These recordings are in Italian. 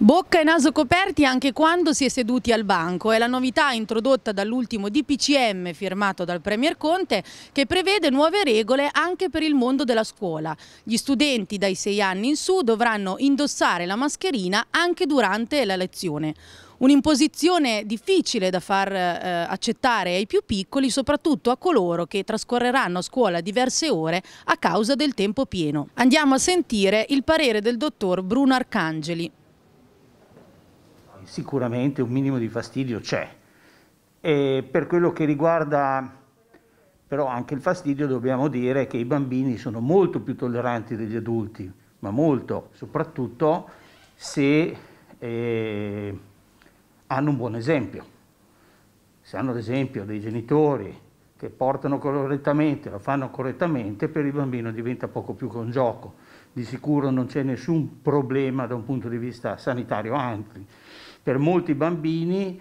Bocca e naso coperti anche quando si è seduti al banco. È la novità introdotta dall'ultimo DPCM firmato dal Premier Conte che prevede nuove regole anche per il mondo della scuola. Gli studenti dai 6 anni in su dovranno indossare la mascherina anche durante la lezione. Un'imposizione difficile da far eh, accettare ai più piccoli, soprattutto a coloro che trascorreranno a scuola diverse ore a causa del tempo pieno. Andiamo a sentire il parere del dottor Bruno Arcangeli sicuramente un minimo di fastidio c'è. E per quello che riguarda però anche il fastidio dobbiamo dire che i bambini sono molto più tolleranti degli adulti, ma molto, soprattutto se eh, hanno un buon esempio. Se hanno ad esempio dei genitori che portano correttamente, lo fanno correttamente, per il bambino diventa poco più che un gioco. Di sicuro non c'è nessun problema da un punto di vista sanitario, anzi per molti bambini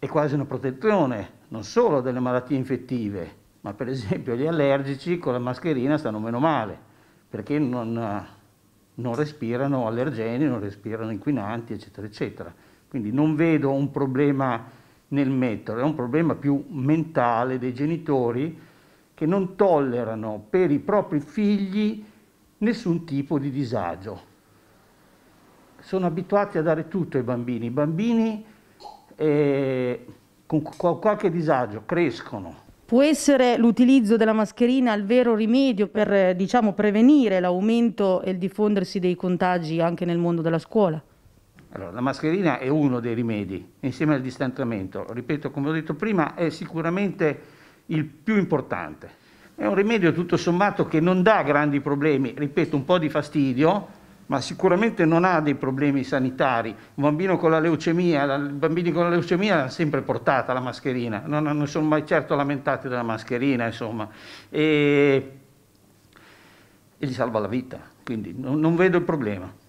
è quasi una protezione, non solo delle malattie infettive, ma per esempio gli allergici con la mascherina stanno meno male, perché non, non respirano allergeni, non respirano inquinanti, eccetera, eccetera. Quindi non vedo un problema nel metodo, è un problema più mentale dei genitori che non tollerano per i propri figli nessun tipo di disagio sono abituati a dare tutto ai bambini. I bambini eh, con qualche disagio crescono. Può essere l'utilizzo della mascherina il vero rimedio per diciamo, prevenire l'aumento e il diffondersi dei contagi anche nel mondo della scuola? Allora, la mascherina è uno dei rimedi, insieme al distanziamento. Ripeto, come ho detto prima, è sicuramente il più importante. È un rimedio tutto sommato che non dà grandi problemi, ripeto, un po' di fastidio, ma sicuramente non ha dei problemi sanitari. Un bambino con la leucemia, la, i bambini con la leucemia l'hanno sempre portata la mascherina, non, non sono mai certo lamentati della mascherina, insomma, e, e gli salva la vita, quindi non, non vedo il problema.